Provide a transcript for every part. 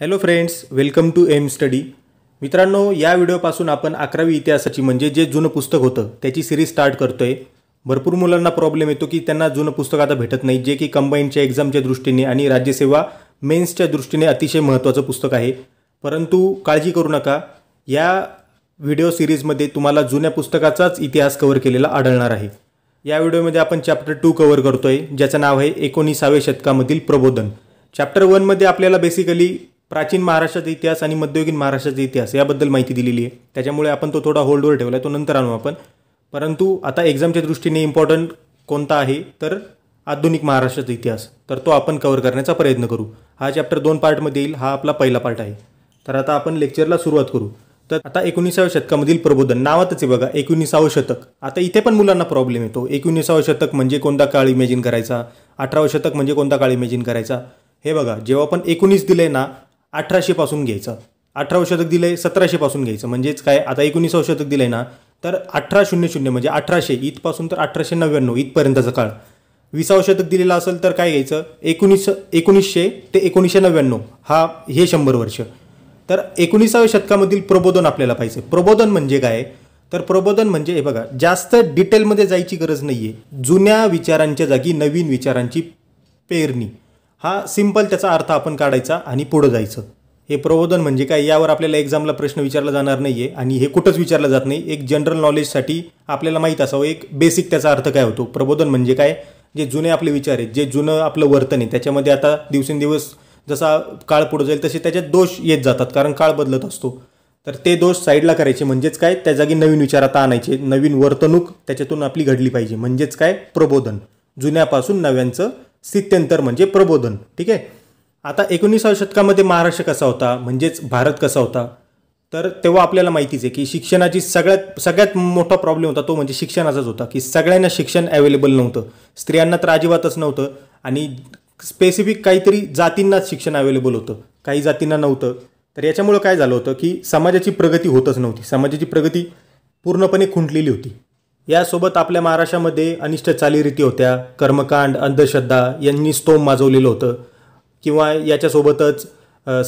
hello friends welcome to M study मित्रांनो या व्हिडिओपासून आपण अकरावी इतिहासाची म्हणजे जे जुनं पुस्तक होतं त्याची सिरीज स्टार्ट करतो आहे भरपूर मुलांना प्रॉब्लेम येतो की त्यांना जुनं पुस्तक आता भेटत नाही जे की कंबाईनच्या एक्झामच्या दृष्टीने आणि राज्यसेवा मेन्सच्या दृष्टीने अतिशय महत्त्वाचं पुस्तक आहे परंतु काळजी करू नका या व्हिडिओ सिरीजमध्ये तुम्हाला जुन्या पुस्तकाचाच इतिहास कव्हर केलेला आढळणार आहे या व्हिडिओमध्ये आपण चॅप्टर टू कव्हर आहे ज्याचं नाव आहे एकोणीसाव्या शतकामधील प्रबोधन चॅप्टर वनमध्ये आपल्याला बेसिकली प्राचीन महाराष्ट्राचा इतिहास आणि मध्ययुगीन महाराष्ट्राचा इतिहास याबद्दल माहिती दिलेली आहे त्याच्यामुळे आपण तो थोडा होल्डवर ठेवला आहे तो नंतर आणू आपण परंतु आता एक्झामच्या दृष्टीने इम्पॉर्टंट कोणता आहे तर आधुनिक महाराष्ट्राचा इतिहास तर तो आपण कव्हर करण्याचा प्रयत्न करू हा चॅप्टर दोन पार्टमध्ये येईल हा आपला पहिला पार्ट आहे तर आता आपण लेक्चरला सुरुवात करू तर आता एकोणीसाव्या शतकामधील प्रबोधन नावातच आहे बघा एकोणीसावं शतक आता इथे पण मुलांना प्रॉब्लेम येतो एकोणीसावं शतक म्हणजे कोणता काळ इमेजिन करायचा अठरावं शतक म्हणजे कोणता काळ इमेजिन करायचा हे बघा जेव्हा आपण एकोणीस दिले ना अठराशेपासून घ्यायचं अठरा औषधक दिलं आहे सतराशेपासून घ्यायचं म्हणजेच काय आता एकोणीस औषधक दिलं आहे ना तर अठरा शून्य शून्य म्हणजे अठराशे इथपासून तर अठराशे नव्याण्णव इथपर्यंतचा काळ वीस औषधक दिलेलं असेल तर काय घ्यायचं एकोणीस एकोणीसशे ते एकोणीसशे नव्याण्णव हा हे शंभर वर्ष तर एकोणीसाव्या शतकामधील प्रबोधन आपल्याला पाहिजे प्रबोधन म्हणजे काय तर प्रबोधन म्हणजे हे बघा जास्त डिटेलमध्ये जायची गरज नाही आहे जुन्या विचारांच्या जागी नवीन विचारांची पेरणी हा सिम्पल त्याचा अर्थ आपण काढायचा आणि पुढं जायचं हे प्रबोधन म्हणजे काय यावर आपल्याला एक्झामला प्रश्न विचारला जाणार नाही आहे आणि हे कुठंच विचारलं जात नाही एक जनरल नॉलेजसाठी आपल्याला माहीत असावं एक बेसिक त्याचा अर्थ काय होतो प्रबोधन म्हणजे काय जे जुने आपले विचार आहेत जे जुनं आपलं वर्तन आहे त्याच्यामध्ये आता दिवसेंदिवस जसा काळ पुढं जाईल तसे त्याच्यात दोष येत जातात कारण काळ बदलत असतो तर ते दोष साईडला करायचे म्हणजेच काय त्या जागी नवीन विचार आता आणायचे नवीन वर्तणूक त्याच्यातून आपली घडली पाहिजे म्हणजेच काय प्रबोधन जुन्यापासून नव्यांचं स्थित्यंतर म्हणजे प्रबोधन ठीक आहे आता एकोणीसाव्या शतकामध्ये महाराष्ट्र कसा होता म्हणजेच भारत कसा होता तर तेव्हा आपल्याला माहितीच आहे की शिक्षणाची सगळ्यात सगळ्यात मोठा प्रॉब्लेम होता तो म्हणजे शिक्षणाचाच होता की सगळ्यांना शिक्षण अवेलेबल नव्हतं स्त्रियांना तर अजिबातच नव्हतं आणि स्पेसिफिक काहीतरी जातींनाच शिक्षण अवेलेबल होतं काही जातींना नव्हतं तर याच्यामुळं काय झालं होतं की समाजाची प्रगती होतच नव्हती समाजाची प्रगती पूर्णपणे खुंटलेली होती यासोबत आपल्या महाराष्ट्रामध्ये अनिष्ट चालीरीती होत्या कर्मकांड अंधश्रद्धा यांनी स्तोम माजवलेलं होतं किंवा याच्यासोबतच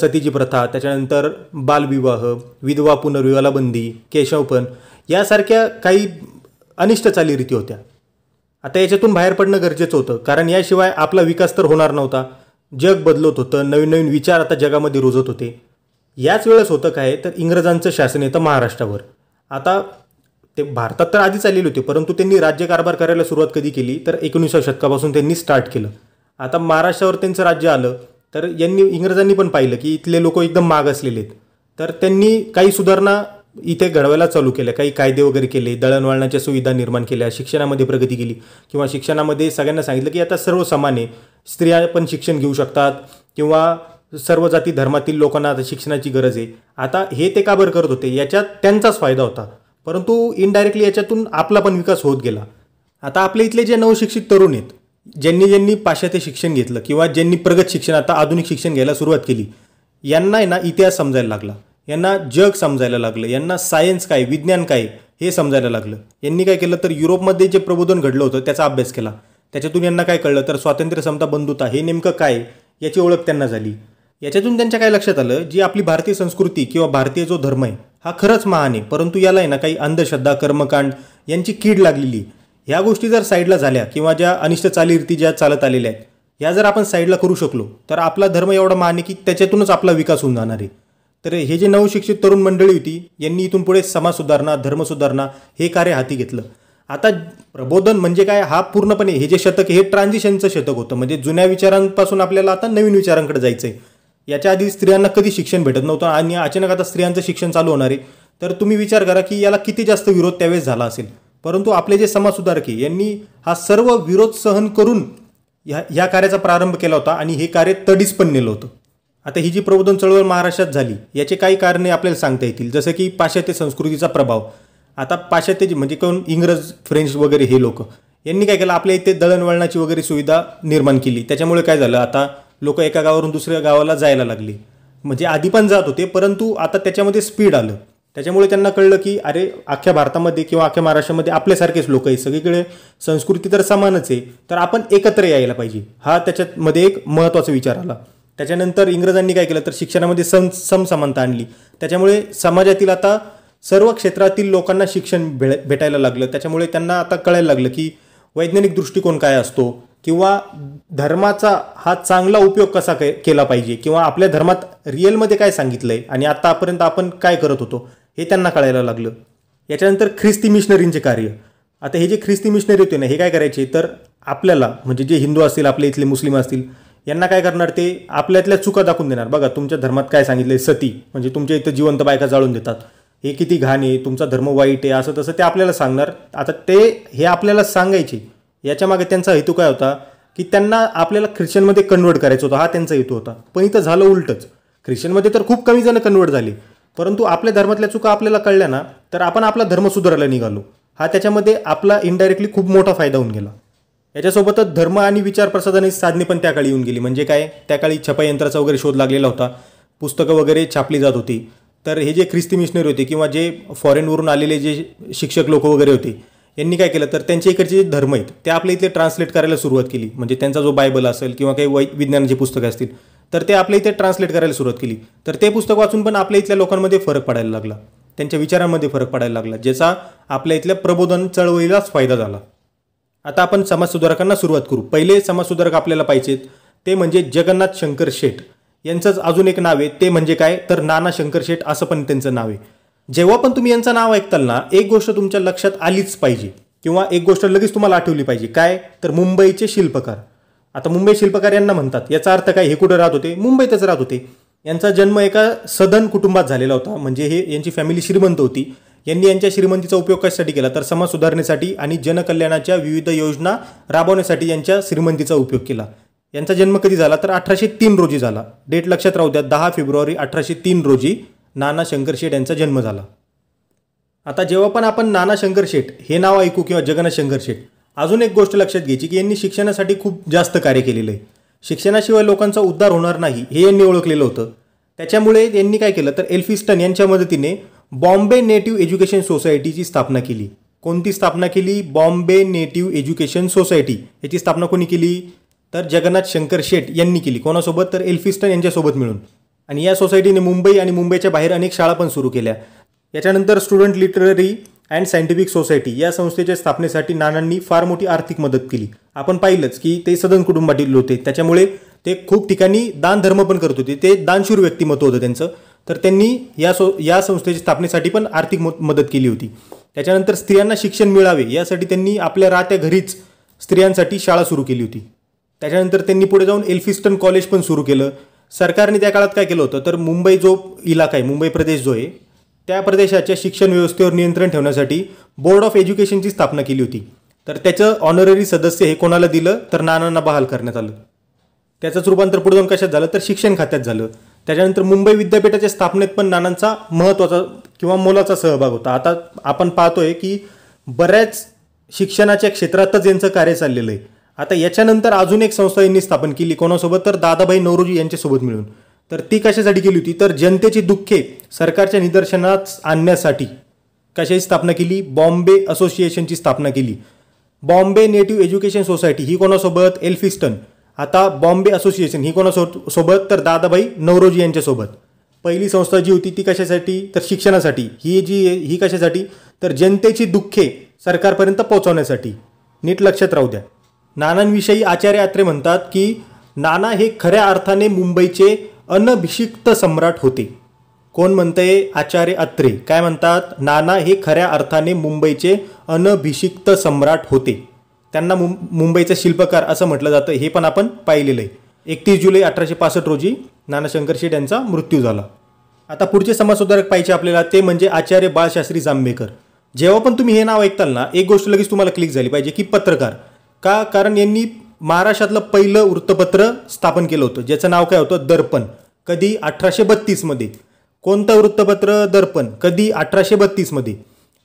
सतीची प्रथा त्याच्यानंतर बालविवाह विधवा पुनर्विवाहाला बंदी केशवपण यासारख्या काही अनिष्ट चालीरीती होत्या आता याच्यातून बाहेर पडणं गरजेचं होतं कारण याशिवाय आपला विकास तर होणार नव्हता जग बदलत होतं नवीन नवीन विचार आता जगामध्ये रुजत होते याच वेळेस होतं काय तर इंग्रजांचं शासन येतं महाराष्ट्रावर आता ते भारतात तर आधीच आलेले होते परंतु त्यांनी राज्यकारभार करायला सुरुवात कधी केली तर एकोणीसाव्या शतकापासून त्यांनी स्टार्ट केलं आता महाराष्ट्रावर त्यांचं राज्य आलं तर यांनी इंग्रजांनी पण पाहिलं की इथले लोक एकदम मागासलेले आहेत तर त्यांनी काही सुधारणा इथे घडवायला चालू केल्या काही कायदे वगैरे केले दळणवळणाच्या सुविधा निर्माण केल्या शिक्षणामध्ये प्रगती केली किंवा शिक्षणामध्ये सगळ्यांना सांगितलं की आता सर्व समाने स्त्रिया पण शिक्षण घेऊ शकतात किंवा सर्व जाती धर्मातील लोकांना आता शिक्षणाची गरज आहे आता हे ते का बरं करत होते याच्यात त्यांचाच फायदा होता परंतु इनडायरेक्टली याच्यातून आपला पण विकास होत गेला आता आपल्या इथले जे नवशिक्षित तरुण आहेत ज्यांनी ज्यांनी पाश्चात्य शिक्षण घेतलं किंवा ज्यांनी प्रगत शिक्षण आता आधुनिक शिक्षण घ्यायला सुरुवात केली यांना ना इतिहास समजायला लागला यांना जग समजायला लागलं यांना सायन्स काय विज्ञान काय हे समजायला लागलं यांनी काय केलं तर युरोपमध्ये जे प्रबोधन घडलं होतं त्याचा अभ्यास केला त्याच्यातून यांना काय कळलं तर स्वातंत्र्य समता बंधुता हे नेमकं काय याची ओळख त्यांना झाली याच्यातून त्यांच्या काय लक्षात आलं जी आपली भारतीय संस्कृती किंवा भारतीय जो धर्म आहे हा खरंच महान आहे परंतु याला आहे ना काही अंधश्रद्धा कर्मकांड यांची कीड लागलेली ह्या गोष्टी जर साईडला झाल्या किंवा ज्या अनिष्ट चालीरीती ज्या चालत आलेल्या आहेत ह्या जर आपण साईडला करू शकलो तर आपला धर्म एवढा महान आहे की त्याच्यातूनच आपला विकास होऊन जाणार आहे तर हे जे नवशिक्षित तरुण मंडळी होती यांनी इथून पुढे समाज सुधारणा धर्मसुधारणा हे कार्य हाती घेतलं आता प्रबोधन म्हणजे काय हा पूर्णपणे हे जे शतक हे ट्रान्झिशनचं शतक होतं म्हणजे जुन्या विचारांपासून आपल्याला आता नवीन विचारांकडे जायचं आहे याच्या आधी स्त्रियांना कधी शिक्षण भेटत नव्हतं आणि अचानक आता स्त्रियांचं शिक्षण चालू होणार आहे तर तुम्ही विचार करा की याला किती जास्त विरोध त्यावेळेस झाला असेल परंतु आपले जे समाजसुधारके यांनी हा सर्व विरोध सहन करून ह्या ह्या कार्याचा प्रारंभ केला होता आणि हे कार्य तडीस पण नेलं होतं आता ही जी प्रबोधन चळवळ महाराष्ट्रात झाली याचे काही कारणे आपल्याला सांगता येतील जसं की पाश्चात्य संस्कृतीचा प्रभाव आता पाश्चात्य म्हणजे कोण इंग्रज फ्रेंच वगैरे हे लोक यांनी काय केलं आपल्या इथे दळणवळणाची वगैरे सुविधा निर्माण केली त्याच्यामुळे काय झालं आता लोक एका गावावरून दुसऱ्या गावाला जायला लागली म्हणजे आधी पण जात होते परंतु आता त्याच्यामध्ये स्पीड आलं त्याच्यामुळे त्यांना कळलं की अरे अख्ख्या भारतामध्ये किंवा अख्ख्या महाराष्ट्रामध्ये आपल्यासारखेच लोक आहे सगळीकडे संस्कृती तर समानच आहे तर आपण एकत्र यायला पाहिजे हा त्याच्यामध्ये एक महत्त्वाचा विचार आला त्याच्यानंतर इंग्रजांनी काय केलं तर शिक्षणामध्ये सम समसमानता आणली त्याच्यामुळे समाजातील आता सर्व क्षेत्रातील लोकांना शिक्षण भेटायला लागलं त्याच्यामुळे त्यांना आता कळायला लागलं की वैज्ञानिक दृष्टिकोन काय असतो किंवा धर्माचा हा चांगला उपयोग कसा केला पाहिजे किंवा आपल्या धर्मात रिअलमध्ये काय सांगितलं आहे आणि आतापर्यंत आपण काय करत होतो हे त्यांना कळायला लागलं याच्यानंतर ख्रिस्ती मिशनरींचे कार्य आता हे जे ख्रिस्ती मिशनरी होते ना हे काय करायचे तर आपल्याला म्हणजे जे हिंदू असतील आपले इथले मुस्लिम असतील यांना काय करणार ते आपल्यातल्या चुका दाखवून देणार बघा तुमच्या धर्मात काय सांगितलंय सती म्हणजे तुमच्या इथं जिवंत बायका जाळून देतात हे किती घाण आहे तुमचा धर्म वाईट आहे असं तसं ते आपल्याला सांगणार आता ते हे आपल्याला सांगायचे याच्या मागे त्यांचा हेतू काय होता की त्यांना आपल्याला ख्रिश्चनमध्ये कन्वर्ट करायचं होतं हा त्यांचा हेतू होता पण इथं झालं उलटच ख्रिश्चनमध्ये तर खूप कमी जण कन्वर्ट झाली परंतु आपल्या धर्मातल्या चुका आपल्याला कळल्या ना तर आपण आपला धर्म सुधारायला निघालो हा त्याच्यामध्ये आपला इनडायरेक्टली खूप मोठा फायदा होऊन गेला याच्यासोबतच धर्म आणि विचार प्रसादाने साधने पण त्या काळी येऊन गेली म्हणजे काय त्या काळी छपाई यंत्राचा वगैरे शोध लागलेला होता पुस्तकं वगैरे छापली जात होती तर हे जे ख्रिस्ती मिशनरी होते किंवा जे फॉरेनवरून आलेले जे शिक्षक लोक वगैरे होते यांनी काय केलं तर त्यांच्या इकडचे जे धर्म आहेत ते आपल्या इथे ट्रान्सलेट करायला सुरुवात केली म्हणजे त्यांचा जो बायबल असेल किंवा काही वै विज्ञानाची पुस्तकं असतील तर ते आपल्या इथे ट्रान्सलेट करायला सुरुवात केली तर ते पुस्तक वाचून पण आपल्या इथल्या लोकांमध्ये फरक पडायला लागला त्यांच्या विचारांमध्ये फरक पडायला लागला ज्याचा आपल्या इथल्या प्रबोधन चळवळीलाच फायदा झाला आता आपण समाजसुधारकांना सुरुवात करू पहिले समाजसुधारक आपल्याला पाहिजेत ते म्हणजे जगन्नाथ शंकर शेठ यांचंच अजून एक नाव आहे ते म्हणजे काय तर नाना शंकर शेठ असं पण त्यांचं नाव आहे जेव्हा पण तुम्ही यांचं नाव ऐकताल ना एक गोष्ट तुमच्या लक्षात आलीच पाहिजे किंवा एक गोष्ट लगेच तुम्हाला आठवली पाहिजे काय तर मुंबईचे शिल्पकार आता मुंबई शिल्पकार यांना म्हणतात याचा अर्थ काय हे कुठं राहत होते मुंबईतच राहत होते यांचा जन्म एका सदन कुटुंबात झालेला होता म्हणजे हे यांची फॅमिली श्रीमंत होती यांनी यांच्या श्रीमंतीचा उपयोग कशासाठी केला तर समाज सुधारणेसाठी आणि जनकल्याणाच्या विविध योजना राबवण्यासाठी यांच्या श्रीमंतीचा उपयोग केला यांचा जन्म कधी झाला तर अठराशे तीन रोजी झाला डेट लक्षात राहू द्या दहा फेब्रुवारी अठराशे तीन रोजी नाना शंकर शेठ यांचा जन्म झाला आता जेव्हा पण आपण नाना शंकर शेठ हे नाव ऐकू किंवा जगन्नाथ शंकर शेठ अजून एक गोष्ट लक्षात घ्यायची की यांनी शिक्षणासाठी खूप जास्त कार्य केलेलं आहे शिक्षणाशिवाय लोकांचा उद्धार होणार नाही हे यांनी ओळखलेलं होतं त्याच्यामुळे यांनी काय केलं तर एल्फिस्टन यांच्या मदतीने बॉम्बे नेटिव्ह एज्युकेशन सोसायटीची स्थापना केली कोणती स्थापना केली बॉम्बे नेटिव्ह एज्युकेशन सोसायटी याची स्थापना कोणी केली तर जगन्नाथ शंकर शेठ यांनी केली कोणासोबत तर एल्फिस्टन यांच्यासोबत मिळून आणि या सोसायटीने मुंबई आणि मुंबईच्या बाहेर अनेक शाळा पण सुरू केल्या याच्यानंतर student literary and scientific society या संस्थेच्या स्थापनेसाठी नानांनी फार मोठी आर्थिक मदत केली आपण पाहिलंच की ते सदन कुटुंबातील होते त्याच्यामुळे ते खूप ठिकाणी दानधर्म पण करत होते ते दानशूर व्यक्तिमत्व होतं त्यांचं तर त्यांनी या सो या संस्थेच्या स्थापनेसाठी पण आर्थिक मदत केली होती त्याच्यानंतर स्त्रियांना शिक्षण मिळावे यासाठी त्यांनी आपल्या राहत्या घरीच स्त्रियांसाठी शाळा सुरू केली होती त्याच्यानंतर त्यांनी पुढे जाऊन एल्फिस्टन कॉलेज पण सुरू केलं सरकारने त्या काळात काय केलं होतं तर मुंबई जो इलाका आहे मुंबई प्रदेश जो आहे त्या प्रदेशाच्या शिक्षण व्यवस्थेवर नियंत्रण ठेवण्यासाठी बोर्ड ऑफ एज्युकेशनची स्थापना केली होती तर त्याचं ऑनररी सदस्य हे कोणाला दिलं तर नानांना बहाल करण्यात आलं त्याचंच रूपांतर पुढे जाऊन कशात झालं तर शिक्षण खात्यात झालं त्याच्यानंतर मुंबई विद्यापीठाच्या स्थापनेत पण नानांचा महत्त्वाचा किंवा मोलाचा सहभाग होता आता आपण पाहतोय की बऱ्याच शिक्षणाच्या क्षेत्रातच यांचं कार्य चाललेलं आहे आता याच्यानंतर अजून एक संस्था यांनी स्थापन केली कोणासोबत तर दादाभाई नवरोजी यांच्यासोबत मिळून तर ती कशासाठी केली होती तर जनतेची दुःखे सरकारच्या निदर्शनात आणण्यासाठी कशाची स्थापना केली बॉम्बे असोसिएशनची स्थापना केली बॉम्बे नेटिव्ह एज्युकेशन सोसायटी ही कोणासोबत एल्फिस्टन आता बॉम्बे असोसिएशन ही कोणासो सोबत तर दादाभाई नवरोजी यांच्यासोबत पहिली संस्था जी होती ती कशासाठी तर शिक्षणासाठी ही जी ही कशासाठी तर जनतेची दुःखे सरकारपर्यंत पोहोचवण्यासाठी नीट लक्षात राहू द्या नानांविषयी आचार्य अत्रे म्हणतात की नाना हे खऱ्या अर्थाने मुंबईचे अनभिषिक्त सम्राट होते कोण म्हणतंय आचार्य अत्रे काय म्हणतात नाना हे खऱ्या अर्थाने मुंबईचे अनभिषिक्त सम्राट होते त्यांना मुं मुंबईचा शिल्पकार असं म्हटलं जातं हे पण आपण पाहिलेलं आहे एकतीस जुलै अठराशे पासष्ट रोजी नानाशंकर शेठ यांचा मृत्यू झाला आता पुढचे समाजसुधारक पाहिजे आपल्याला ते म्हणजे आचार्य बाळशास्त्री जांभेकर जेव्हा पण तुम्ही हे नाव ऐकताल ना एक गोष्ट लगेच तुम्हाला क्लिक झाली पाहिजे की पत्रकार का कारण यांनी महाराष्ट्रातलं पहिलं वृत्तपत्र स्थापन केलं होतं ज्याचं नाव काय होतं दर्पण कधी अठराशे बत्तीसमध्ये कोणतं वृत्तपत्र दर्पण कधी अठराशे बत्तीसमध्ये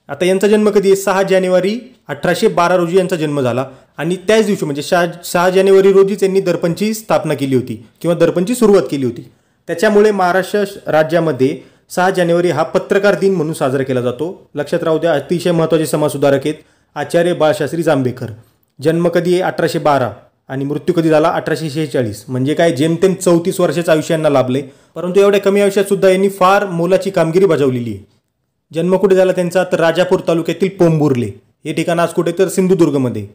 आता यांचा जन्म कधी आहे सहा जानेवारी अठराशे बारा रोजी यांचा जन्म झाला आणि त्याच दिवशी म्हणजे शहा सहा जानेवारी रोजीच यांनी दर्पणची स्थापना केली होती किंवा दर्पणची सुरुवात केली होती त्याच्यामुळे महाराष्ट्र राज्यामध्ये सहा जानेवारी हा पत्रकार दिन म्हणून साजरा केला जातो लक्षात राहू द्या अतिशय महत्त्वाचे समाजसुधारक आहेत आचार्य बाळशास्त्री जांभेकर जन्म कधी अठराशे बारा आणि मृत्यू कधी झाला अठराशे शेहेचाळीस म्हणजे काय जेमतेम चौतीस वर्षाचं आयुष्य यांना लाभले परंतु एवढ्या कमी आयुष्यात सुद्धा यांनी फार मोलाची कामगिरी बजावलेली आहे जन्म कुठे झाला त्यांचा तर राजापूर तालुक्यातील पोंबुर्ले हे ठिकाण आज कुठे तर सिंधुदुर्गमध्ये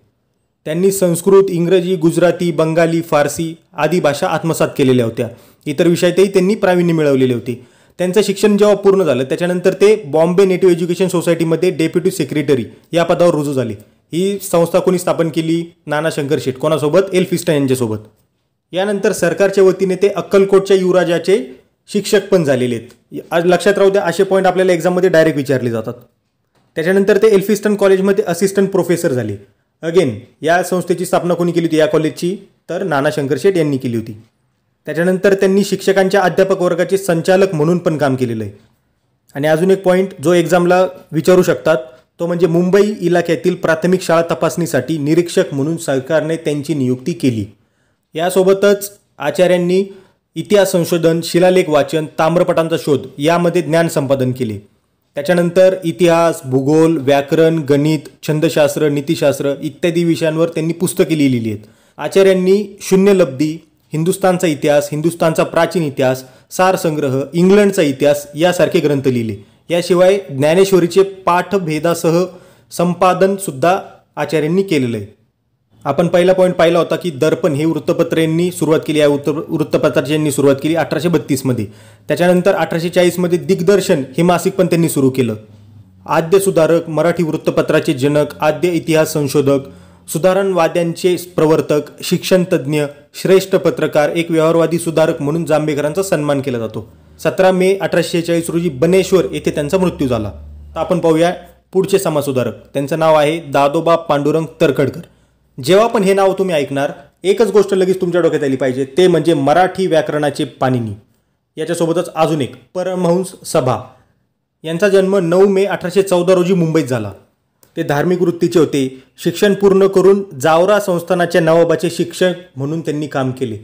त्यांनी संस्कृत इंग्रजी गुजराती बंगाली फारसी आदी भाषा आत्मसात केलेल्या होत्या इतर विषयातही त्यांनी प्रावीण्य मिळवलेले होते त्यांचं शिक्षण जेव्हा पूर्ण झालं त्याच्यानंतर ते बॉम्बे नेटिव्ह एज्युकेशन सोसायटीमध्ये डेप्युटी सेक्रेटरी या पदावर रुजू झाले ही संस्था कोणी स्थापन केली शंकर शेठ कोणासोबत एल्फिस्टा यांच्यासोबत यानंतर सरकारच्या वतीने ते अक्कलकोटच्या युवराजाचे शिक्षक पण झालेले आहेत आज लक्षात राहू द्या असे पॉईंट आपल्याला एक्झाममध्ये डायरेक्ट विचारले जातात त्याच्यानंतर ते एल्फिस्टन कॉलेजमध्ये असिस्टंट प्रोफेसर झाले अगेन या संस्थेची स्थापना कोणी केली होती या कॉलेजची तर शंकर शेठ यांनी केली होती त्याच्यानंतर त्यांनी शिक्षकांच्या अध्यापक वर्गाचे संचालक म्हणून पण काम केलेलं आहे आणि अजून एक पॉईंट जो एक्झामला विचारू शकतात तो म्हणजे मुंबई इलाक्यातील प्राथमिक शाळा तपासणीसाठी निरीक्षक म्हणून सरकारने त्यांची नियुक्ती केली यासोबतच आचार्यांनी इतिहास संशोधन शिलालेख वाचन ताम्रपटांचा शोध यामध्ये ज्ञान संपादन केले त्याच्यानंतर इतिहास भूगोल व्याकरण गणित छंदशास्त्र नीतिशास्त्र इत्यादी विषयांवर त्यांनी पुस्तके लिहिलेली आहेत आचार्यांनी शून्यलब्धी हिंदुस्तानचा इतिहास हिंदुस्तानचा प्राचीन इतिहास सारसंग्रह इंग्लंडचा इतिहास यासारखे ग्रंथ लिहिले याशिवाय ज्ञानेश्वरीचे पाठभेदासह संपादनसुद्धा आचार्यांनी केलेलं आहे आपण पहिला पॉईंट पाहिला होता की दर्पण हे यांनी सुरुवात केली या वृत्त वृत्तपत्राची यांनी सुरुवात केली अठराशे बत्तीसमध्ये त्याच्यानंतर अठराशे चाळीसमध्ये दिग्दर्शन हे मासिक पण त्यांनी सुरू केलं आद्य सुधारक मराठी वृत्तपत्राचे जनक आद्य इतिहास संशोधक सुधारणवाद्यांचे प्रवर्तक शिक्षणतज्ज्ञ श्रेष्ठ पत्रकार एक व्यवहारवादी सुधारक म्हणून जांभेकरांचा सन्मान केला जातो सतरा मे अठराशे चाळीस रोजी बनेश्वर येथे त्यांचा मृत्यू झाला तर आपण पाहूया पुढचे समाजसुधारक त्यांचं नाव आहे दादोबा पांडुरंग तरखडकर जेव्हा पण हे नाव तुम्ही ऐकणार एकच गोष्ट लगेच तुमच्या डोक्यात आली पाहिजे ते म्हणजे मराठी व्याकरणाचे पाणिनी याच्यासोबतच अजून एक परमहंस सभा यांचा जन्म नऊ मे अठराशे चौदा रोजी मुंबईत झाला ते धार्मिक वृत्तीचे होते शिक्षण पूर्ण करून जावरा संस्थानाच्या नवाबाचे शिक्षक म्हणून त्यांनी काम केले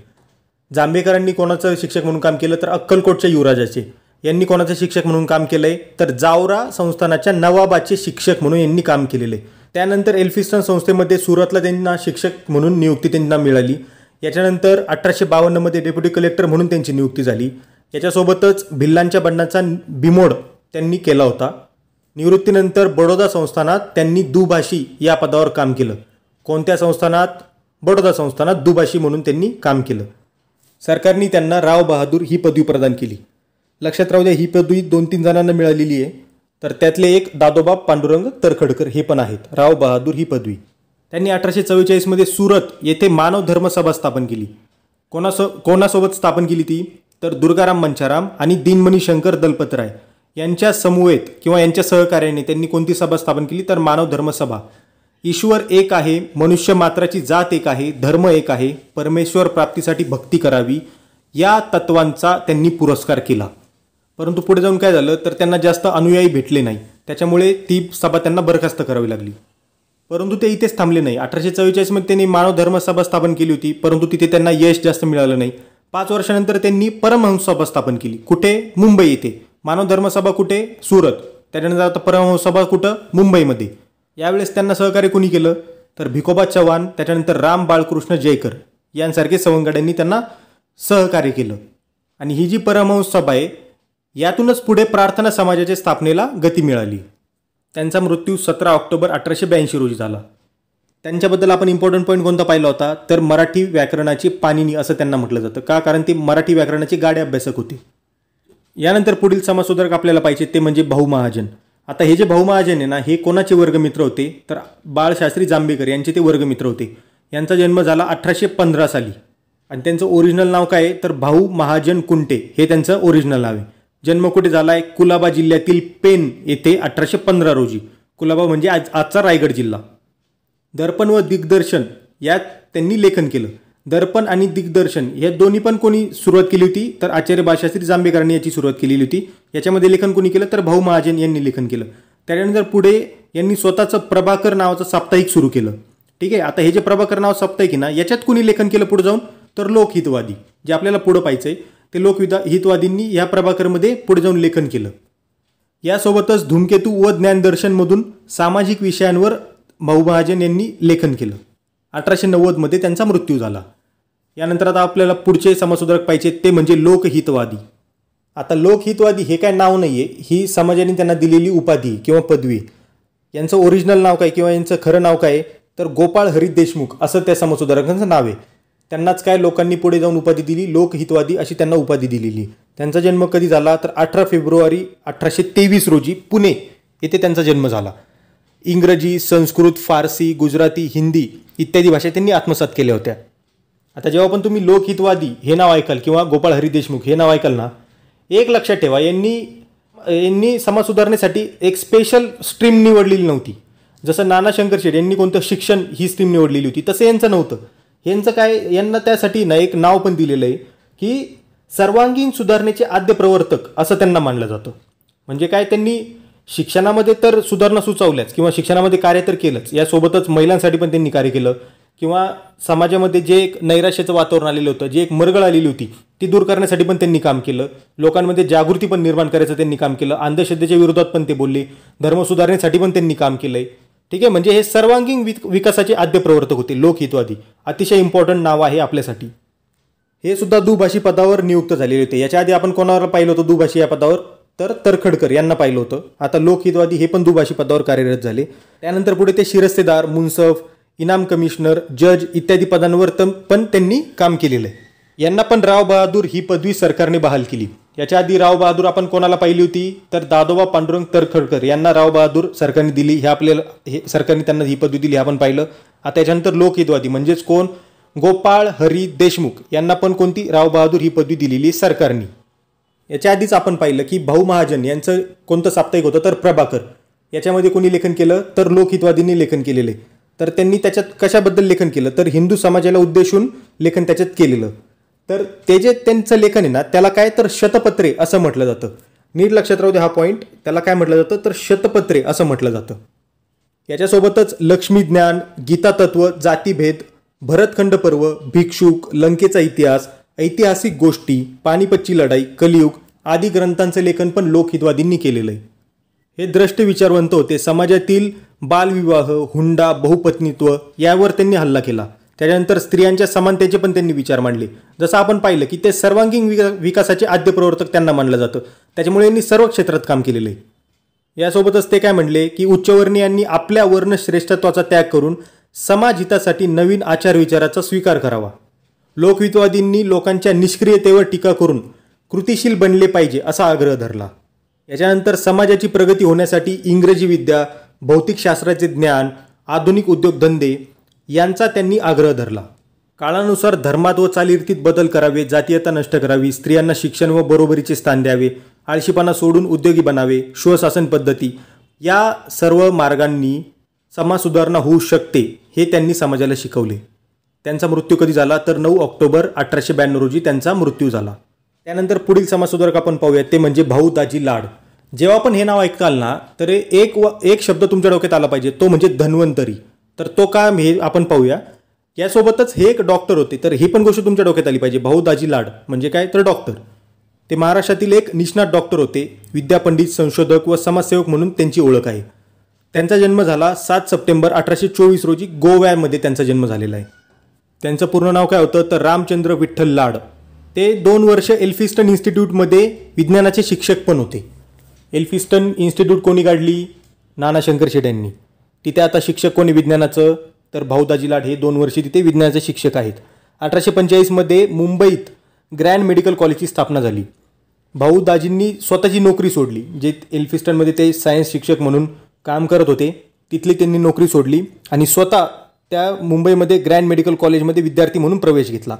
जांभेकरांनी कोणाचं शिक्षक म्हणून काम केलं तर अक्कलकोटच्या युवराजाचे यांनी कोणाचं शिक्षक म्हणून काम केलं आहे तर जावरा संस्थानाच्या नवाबाचे शिक्षक म्हणून यांनी काम केलेले त्यानंतर एल्फिस्टन संस्थेमध्ये सुरतला त्यांना शिक्षक म्हणून नियुक्ती त्यांना मिळाली याच्यानंतर अठराशे बावन्नमध्ये डेप्युटी कलेक्टर म्हणून त्यांची नियुक्ती झाली याच्यासोबतच भिल्लांच्या बंडाचा बिमोड त्यांनी केला होता निवृत्तीनंतर बडोदा संस्थानात त्यांनी दुभाषी या पदावर काम केलं कोणत्या संस्थानात बडोदा संस्थानात दुभाषी म्हणून त्यांनी काम केलं सरकारने त्यांना राव बहादूर ही पदवी प्रदान केली लक्षात राहू द्या ही पदवी दोन तीन जणांना मिळालेली आहे तर त्यातले एक दादोबा पांडुरंग तरखडकर हे पण आहेत राव बहादूर ही पदवी त्यांनी अठराशे चव्वेचाळीसमध्ये सुरत येथे मानव धर्मसभा स्थापन केली कोणासो कोणासोबत स्थापन केली ती तर दुर्गाराम मंचाराम आणि दिनमणी शंकर दलपतराय यांच्या समूहेत किंवा यांच्या सहकार्याने त्यांनी कोणती सभा स्थापन केली तर मानव धर्मसभा ईश्वर एक आहे मनुष्य मात्राची जात एक आहे धर्म एक आहे परमेश्वर प्राप्तीसाठी भक्ती करावी या तत्वांचा त्यांनी पुरस्कार केला परंतु पुढे जाऊन काय झालं तर त्यांना जास्त अनुयायी भेटले नाही त्याच्यामुळे ती सभा त्यांना बरखास्त करावी लागली परंतु ते इथेच थांबले नाही अठराशे चव्वेचाळीसमध्ये त्यांनी मानव धर्म सभा स्थापन केली होती परंतु तिथे त्यांना यश जास्त मिळालं नाही पाच वर्षानंतर त्यांनी परमहंस सभा स्थापन केली कुठे मुंबई येथे मानव सभा कुठे सुरत त्याच्यानंतर आता परमहंस सभा कुठं मुंबईमध्ये यावेळेस त्यांना सहकार्य कुणी केलं तर भिकोबा चव्हाण त्याच्यानंतर राम बाळकृष्ण जयकर यांसारखे सवंगड्यांनी त्यांना सहकार्य केलं आणि ही जी परमहंस सभा आहे यातूनच पुढे प्रार्थना समाजाच्या स्थापनेला गती मिळाली त्यांचा मृत्यू सतरा ऑक्टोबर अठराशे ब्याऐंशी रोजी झाला त्यांच्याबद्दल आपण इम्पॉर्टंट पॉईंट कोणता पाहिला होता तर मराठी व्याकरणाची पाणिनी असं त्यांना म्हटलं जातं का कारण ते मराठी व्याकरणाची गाडे अभ्यासक होते यानंतर पुढील समाजसुधारक आपल्याला पाहिजे ते म्हणजे भाऊ महाजन आता हे जे भाऊ महाजन आहे ना हे कोणाचे वर्गमित्र होते तर बाळशास्त्री जांभेकर यांचे ते वर्गमित्र होते यांचा जन्म झाला अठराशे पंधरा साली आणि त्यांचं ओरिजिनल नाव काय आहे तर भाऊ महाजन कुंटे हे त्यांचं ओरिजिनल नाव आहे जन्म कुठे झाला आहे कुलाबा जिल्ह्यातील पेन येथे अठराशे पंधरा रोजी कुलाबा म्हणजे आज आजचा रायगड जिल्हा दर्पण व दिग्दर्शन यात त्यांनी लेखन केलं दर्पण आणि दिग्दर्शन या दोन्ही पण कोणी सुरुवात केली होती तर आचार्य बाशास्त्री जांभेकरांनी याची सुरुवात केलेली होती याच्यामध्ये लेखन कोणी केलं तर भाऊ महाजन यांनी लेखन केलं त्यानंतर पुढे यांनी स्वतःचं प्रभाकर नावाचं साप्ताहिक सुरू केलं ठीक आहे आता हे जे प्रभाकर नाव साप्ताहिक आहे ना याच्यात कोणी लेखन केलं पुढे जाऊन तर लोकहितवादी जे आपल्याला पुढं पाहिजे ते लोकविदा हितवादींनी या प्रभाकरमध्ये पुढे जाऊन लेखन केलं यासोबतच धूमकेतू व ज्ञानदर्शनमधून सामाजिक विषयांवर भाऊ महाजन यांनी लेखन केलं अठराशे नव्वदमध्ये त्यांचा मृत्यू झाला यानंतर आता आपल्याला पुढचे समाजसुधारक पाहिजे ते म्हणजे लोकहितवादी आता लोकहितवादी हे काय नाव नाही आहे ही समाजाने त्यांना दिलेली उपाधी किंवा पदवी यांचं ओरिजिनल नाव काय किंवा यांचं खरं नाव काय तर गोपाळ हरी देशमुख असं त्या समसुधारकांचं नाव आहे त्यांनाच काय लोकांनी पुढे जाऊन उपाधी दिली लोकहितवादी अशी त्यांना उपाधी दिलेली त्यांचा जन्म कधी झाला तर अठरा फेब्रुवारी अठराशे तेवीस रोजी पुणे येथे त्यांचा जन्म झाला इंग्रजी संस्कृत फारसी गुजराती हिंदी इत्यादी भाषा त्यांनी आत्मसात केल्या होत्या आता जेव्हा पण तुम्ही लोकहितवादी हे नाव ऐकाल किंवा गोपाळ हरी देशमुख हे नाव ऐकाल ना एक लक्षात ठेवा यांनी यांनी समाज सुधारणेसाठी एक स्पेशल स्ट्रीम निवडलेली नव्हती जसं नाना शंकर शेठ यांनी कोणतं शिक्षण ही स्ट्रीम निवडलेली होती तसं यांचं नव्हतं यांचं काय यांना त्यासाठी ना एक नाव पण दिलेलं आहे की सर्वांगीण सुधारणेचे आद्य प्रवर्तक असं त्यांना मानलं जातं म्हणजे काय त्यांनी शिक्षणामध्ये तर सुधारणा सुचवल्याच किंवा शिक्षणामध्ये कार्य तर केलंच यासोबतच महिलांसाठी पण त्यांनी कार्य केलं किंवा समाजामध्ये जे एक नैराश्याचं वातावरण आलेलं होतं जे एक मरगळ आलेली होती ती दूर करण्यासाठी पण त्यांनी काम केलं लोकांमध्ये जागृती पण निर्माण करायचं त्यांनी काम केलं अंधश्रद्धेच्या विरोधात पण ते बोलले धर्म सुधारण्यासाठी पण त्यांनी काम केलं आहे ठीक आहे म्हणजे हे सर्वांगीण विकासाचे आद्य प्रवर्तक होते लोकहितवादी अतिशय इम्पॉर्टंट नाव आहे आपल्यासाठी हे सुद्धा दुभाषी पदावर नियुक्त झालेले होते याच्या आधी आपण कोणावर पाहिलं होतं दुभाषी या पदावर तर तरखडकर यांना पाहिलं होतं आता लोकहितवादी हे पण दुभाषी पदावर कार्यरत झाले त्यानंतर पुढे ते शिरस्तेदार मुन्सफ इनाम कमिशनर जज इत्यादी पदांवर पण त्यांनी काम केलेलं आहे यांना पण राव बहादूर ही पदवी सरकारने बहाल केली याच्या आधी राव बहादूर आपण कोणाला पाहिली होती तर दादोबा पांडुरंग तरखडकर यांना राव बहादूर सरकारने दिली हे आपल्याला हे सरकारने त्यांना ही पदवी दिली हे आपण पाहिलं आता याच्यानंतर लोकहितवादी म्हणजेच कोण गोपाळ हरी देशमुख यांना पण कोणती राव बहादूर ही पदवी दिलेली सरकारने याच्या आधीच आपण पाहिलं की भाऊ महाजन यांचं कोणतं साप्ताहिक होतं तर प्रभाकर याच्यामध्ये कोणी लेखन केलं तर लोकहितवादींनी लेखन केलेलं आहे तर त्यांनी त्याच्यात कशाबद्दल लेखन केलं तर हिंदू समाजाला उद्देशून लेखन त्याच्यात केलेलं तर ते जे त्यांचं लेखन आहे ना त्याला काय तर शतपत्रे असं म्हटलं जातं नीट लक्षात राहू दे हा पॉईंट त्याला काय म्हटलं जातं तर शतपत्रे असं म्हटलं जातं याच्यासोबतच लक्ष्मी ज्ञान गीता जातीभेद भरतखंड पर्व भिक्षुक लंकेचा इतिहास ऐतिहासिक गोष्टी पानिपतची लढाई कलियुग आदी ग्रंथांचं लेखन पण लोकहितवादींनी केलेलं आहे हे द्रष्ट विचारवंत होते समाजातील बालविवाह हुंडा बहुपत्नीत्व यावर त्यांनी हल्ला केला त्याच्यानंतर स्त्रियांच्या समानतेचे पण त्यांनी विचार मांडले जसं आपण पाहिलं की ते सर्वांगीण विका विकासाचे आद्य प्रवर्तक त्यांना मानलं जातं त्याच्यामुळे यांनी सर्व क्षेत्रात काम केलेलं आहे यासोबतच ते काय म्हणले की उच्चवर्णीयांनी आपल्या वर्णश्रेष्ठत्वाचा त्याग करून समाजहितासाठी नवीन आचार विचाराचा स्वीकार करावा लोकहितवादींनी लोकांच्या निष्क्रियतेवर टीका करून कृतिशील बनले पाहिजे असा आग्रह धरला याच्यानंतर समाजाची प्रगती होण्यासाठी इंग्रजी विद्या भौतिकशास्त्राचे ज्ञान आधुनिक उद्योगधंदे यांचा त्यांनी आग्रह धरला काळानुसार धर्मात व चालीरीतीत बदल करावे जातीयता नष्ट करावी स्त्रियांना शिक्षण व बरोबरीचे स्थान द्यावे आळशीपणा सोडून उद्योगी बनावे शिवशासन पद्धती या सर्व मार्गांनी समाज सुधारणा होऊ शकते हे त्यांनी समाजाला शिकवले त्यांचा मृत्यू कधी झाला तर नऊ ऑक्टोबर अठराशे ब्याण्णव रोजी त्यांचा मृत्यू झाला त्यानंतर पुढील समाजसुधारक आपण पाहूया ते म्हणजे भाऊ दाजी लाड जेव्हा आपण हे नाव ऐकाल ना तर एक व एक शब्द तुमच्या डोक्यात आला पाहिजे तो म्हणजे धन्वंतरी तर तो काय हे आपण पाहूया यासोबतच हे एक डॉक्टर होते तर ही पण गोष्ट तुमच्या डोक्यात आली पाहिजे भाऊ दाजी लाड म्हणजे काय तर डॉक्टर ते महाराष्ट्रातील एक निष्णात डॉक्टर होते विद्यापंडित संशोधक व समाजसेवक म्हणून त्यांची ओळख आहे त्यांचा जन्म झाला सात सप्टेंबर अठराशे चोवीस रोजी गोव्यामध्ये त्यांचा जन्म झालेला आहे त्यांचं पूर्ण नाव काय होतं तर रामचंद्र विठ्ठल लाड ते दोन वर्ष एल्फिस्टन इन्स्टिट्यूटमध्ये विज्ञानाचे शिक्षक पण होते एल्फिस्टन इन्स्टिट्यूट कोणी काढली नाना नानाशंकर यांनी तिथे आता शिक्षक कोणी विज्ञानाचं तर भाऊदाजी लाड हे दोन वर्षे तिथे विज्ञानाचे शिक्षक आहेत अठराशे पंचेचाळीसमध्ये मुंबईत ग्रँड मेडिकल कॉलेजची स्थापना झाली भाऊ दाजींनी स्वतःची नोकरी सोडली जे एल्फिस्टनमध्ये ते सायन्स शिक्षक म्हणून काम करत होते तिथली त्यांनी नोकरी सोडली आणि स्वतः त्या मुंबईमध्ये ग्रँड मेडिकल कॉलेजमध्ये विद्यार्थी म्हणून प्रवेश घेतला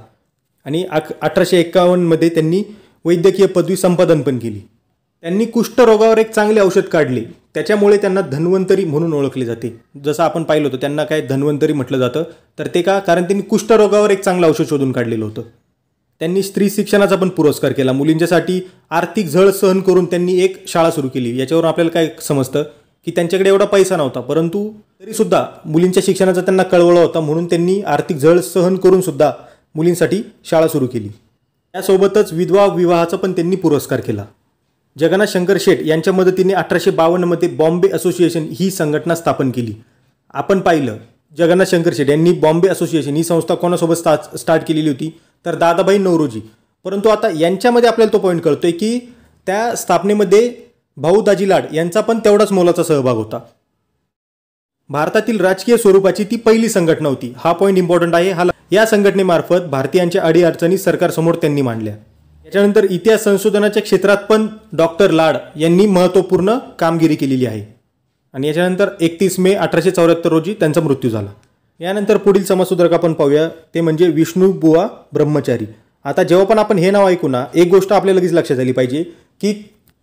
आणि आक अठराशे एक्कावन्नमध्ये त्यांनी वैद्यकीय पदवी संपादन पण केली त्यांनी कुष्ठरोगावर एक चांगले औषध काढले त्याच्यामुळे त्यांना धन्वंतरी म्हणून ओळखले जाते जसं आपण पाहिलं होतं त्यांना काय धन्वंतरी म्हटलं जातं तर ते का कारण त्यांनी कुष्ठरोगावर एक चांगलं औषध शोधून काढलेलं होतं त्यांनी स्त्री शिक्षणाचा पण पुरस्कार केला मुलींच्यासाठी आर्थिक झळ सहन करून त्यांनी एक शाळा सुरू केली याच्यावरून आपल्याला काय समजतं की त्यांच्याकडे एवढा पैसा नव्हता परंतु तरीसुद्धा मुलींच्या शिक्षणाचा त्यांना कळवळा होता म्हणून त्यांनी आर्थिक झळ सहन करून सुद्धा मुलींसाठी शाळा सुरू केली त्यासोबतच विधवा विवाहाचा पण त्यांनी पुरस्कार केला जगन्नाथ शंकर शेठ यांच्या मदतीने अठराशे बावन्नमध्ये बॉम्बे असोसिएशन ही संघटना स्थापन केली आपण पाहिलं जगन्नाथ शंकर शेठ यांनी बॉम्बे असोसिएशन ही संस्था कोणासोबत स्टा स्टार्ट केलेली होती तर दादाभाई नवरोजी परंतु आता यांच्यामध्ये आपल्याला तो पॉईंट कळतोय की त्या स्थापनेमध्ये भाऊ दाजी लाड यांचा पण तेवढाच मोलाचा सहभाग होता भारतातील राजकीय स्वरूपाची ती पहिली संघटना होती हा पॉईंट इम्पॉर्टंट आहे हा या संघटनेमार्फत भारतीयांच्या अडीअडचणी सरकारसमोर त्यांनी मांडल्या त्याच्यानंतर इतिहास संशोधनाच्या क्षेत्रात पण डॉक्टर लाड यांनी महत्त्वपूर्ण कामगिरी केलेली आहे आणि याच्यानंतर एकतीस मे अठराशे चौऱ्याहत्तर रोजी त्यांचा मृत्यू झाला यानंतर पुढील समाजसुधारक आपण पाहूया ते म्हणजे विष्णू बुवा ब्रह्मचारी आता जेव्हा पण आपण हे नाव ऐकू ना एक गोष्ट आपल्या लगेच लक्षात आली पाहिजे की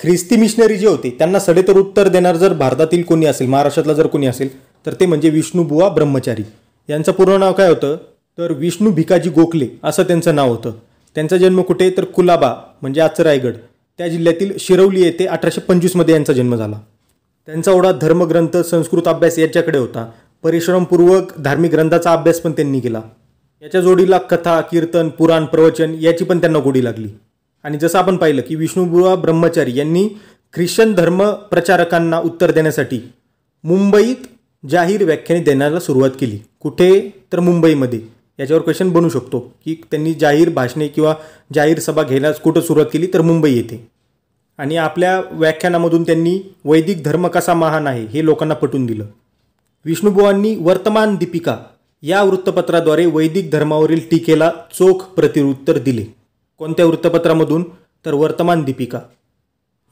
ख्रिस्ती मिशनरी जे होते त्यांना सडेतर उत्तर देणार जर भारतातील कोणी असेल महाराष्ट्रातला जर कोणी असेल तर ते म्हणजे विष्णुबुवा ब्रह्मचारी यांचं पूर्ण नाव काय होतं तर विष्णू भिकाजी गोखले असं त्यांचं नाव होतं त्यांचा जन्म कुठे तर कुलाबा म्हणजे आजचं रायगड त्या जिल्ह्यातील शिरवली येथे अठराशे पंचवीसमध्ये यांचा जन्म झाला त्यांचा ओढा धर्मग्रंथ संस्कृत अभ्यास याच्याकडे होता परिश्रमपूर्वक धार्मिक ग्रंथाचा अभ्यास पण त्यांनी केला याच्या जोडीला कथा कीर्तन पुराण प्रवचन याची पण त्यांना गोडी लागली आणि जसं आपण पाहिलं की विष्णुबुवा ब्रह्मचारी यांनी ख्रिश्चन धर्म प्रचारकांना उत्तर देण्यासाठी मुंबईत जाहीर व्याख्याने देण्याला सुरुवात केली कुठे तर मुंबईमध्ये याच्यावर क्वेश्चन बनू शकतो की त्यांनी जाहीर भाषणे किंवा जाहीर सभा घेण्यास कुठं सुरुवात केली तर मुंबई येथे आणि आपल्या व्याख्यानामधून त्यांनी वैदिक धर्म कसा महान आहे हे लोकांना पटवून दिलं विष्णुबुवांनी वर्तमान दीपिका या वृत्तपत्राद्वारे वैदिक धर्मावरील टीकेला चोख प्रतिउत्तर दिले कोणत्या वृत्तपत्रामधून तर वर्तमान दीपिका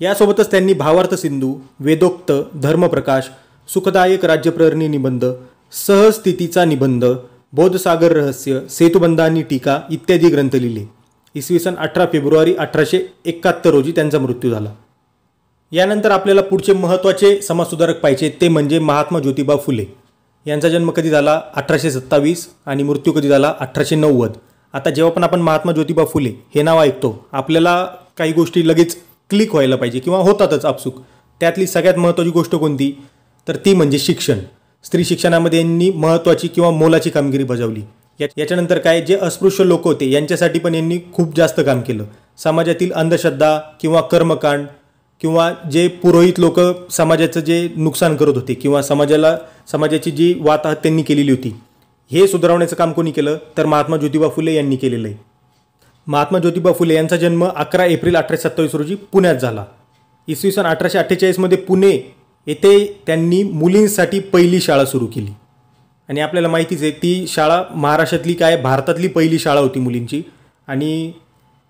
यासोबतच त्यांनी भावार्थ सिंधू वेदोक्त धर्मप्रकाश सुखदायक राज्यप्रहरणी निबंध सहस्थितीचा निबंध बोधसागर रहस्य सेतुबंधांनी टीका इत्यादी ग्रंथ लिहिले इसवी सन अठरा फेब्रुवारी अठराशे एकाहत्तर रोजी त्यांचा मृत्यू झाला यानंतर आपल्याला पुढचे महत्त्वाचे समाजसुधारक पाहिजे ते म्हणजे महात्मा ज्योतिबा फुले यांचा जन्म कधी झाला अठराशे सत्तावीस आणि मृत्यू कधी झाला अठराशे नव्वद आता जेव्हा पण आपण महात्मा ज्योतिबा फुले हे नाव ऐकतो आपल्याला काही गोष्टी लगेच क्लिक व्हायला पाहिजे किंवा होतातच आपसुक त्यातली सगळ्यात महत्त्वाची गोष्ट कोणती तर ती म्हणजे शिक्षण स्त्री शिक्षणामध्ये यांनी महत्त्वाची किंवा मोलाची कामगिरी बजावली याच्यानंतर काय जे अस्पृश्य लोक होते यांच्यासाठी पण यांनी खूप जास्त काम केलं समाजातील अंधश्रद्धा किंवा कर्मकांड किंवा जे पुरोहित लोक समाजाचं जे नुकसान करत होते किंवा समाजाला समाजाची जी वाताहत त्यांनी केलेली होती हे सुधारवण्याचं काम कोणी केलं तर महात्मा ज्योतिबा फुले यांनी केलेलं आहे महात्मा ज्योतिबा फुले यांचा जन्म अकरा एप्रिल अठराशे सत्तावीस रोजी पुण्यात झाला इसवी सन अठराशे अठ्ठेचाळीसमध्ये पुणे येथे त्यांनी मुलींसाठी पहिली शाळा सुरू केली आणि आपल्याला माहितीच आहे ती शाळा महाराष्ट्रातली काय भारतातली पहिली शाळा होती मुलींची आणि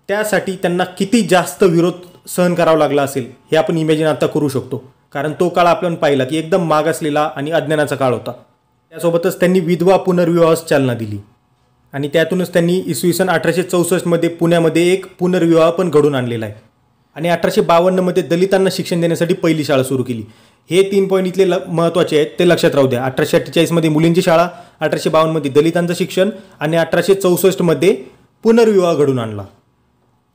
त्यासाठी त्यांना किती जास्त विरोध सहन करावा लागला असेल हे आपण इमॅजिन आता करू शकतो कारण तो काळ आपण पाहिला की एकदम मागासलेला आणि अज्ञानाचा काळ होता त्यासोबतच त्यांनी विधवा पुनर्विवाहास चालना दिली आणि त्यातूनच त्यांनी इसवी सन अठराशे चौसष्टमध्ये पुण्यामध्ये एक पुनर्विवाह पण घडून आणलेला आहे आणि अठराशे बावन्नमध्ये दलितांना शिक्षण देण्यासाठी पहिली शाळा सुरू केली हे तीन पॉईंट इथले ल महत्त्वाचे आहेत ते लक्षात राहू द्या अठराशे अठ्ठेचाळीसमध्ये मुलींची शाळा अठराशे बावन्नमध्ये दलितांचं शिक्षण आणि अठराशे चौसष्टमध्ये पुनर्विवाह घडून आणला